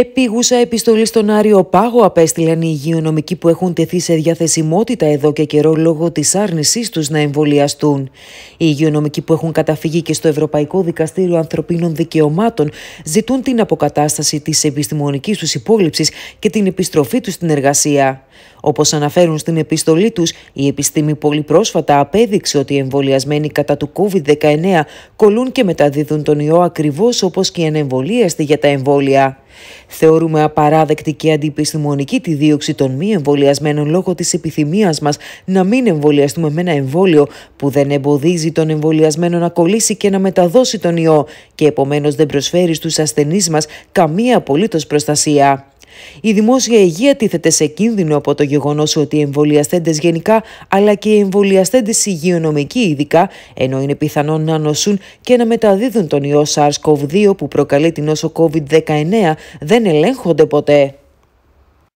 Επίγουσα επιστολή στον Άριο Πάγο απέστειλαν οι υγειονομικοί που έχουν τεθεί σε διαθεσιμότητα εδώ και καιρό λόγω της άρνησής τους να εμβολιαστούν. Οι υγειονομικοί που έχουν καταφύγει και στο Ευρωπαϊκό Δικαστήριο Ανθρωπίνων Δικαιωμάτων ζητούν την αποκατάσταση της επιστημονικής τους υπόλοιψης και την επιστροφή τους στην εργασία. Όπως αναφέρουν στην επιστολή τους, η επιστήμη πολύ πρόσφατα απέδειξε ότι οι εμβολιασμένοι κατά του COVID-19 κολούν και μεταδίδουν τον ιό ακριβώς όπως και οι ανεμβολίαστοι για τα εμβόλια. Θεωρούμε απαράδεκτη και αντιπιστημονική τη δίωξη των μη εμβολιασμένων λόγω της επιθυμίας μας να μην εμβολιαστούμε με ένα εμβόλιο που δεν εμποδίζει τον εμβολιασμένο να κολλήσει και να μεταδώσει τον ιό και επομένως δεν προσφέρει στους ασθενείς μας καμία απολύτως προστασία. Η δημόσια υγεία τίθεται σε κίνδυνο από το γεγονός ότι οι εμβολιαστέντες γενικά αλλά και οι εμβολιαστέντες υγειονομικοί ειδικά, ενώ είναι πιθανόν να νοσούν και να μεταδίδουν τον ιό SARS-CoV-2 που προκαλεί την νόσο COVID-19, δεν ελέγχονται ποτέ.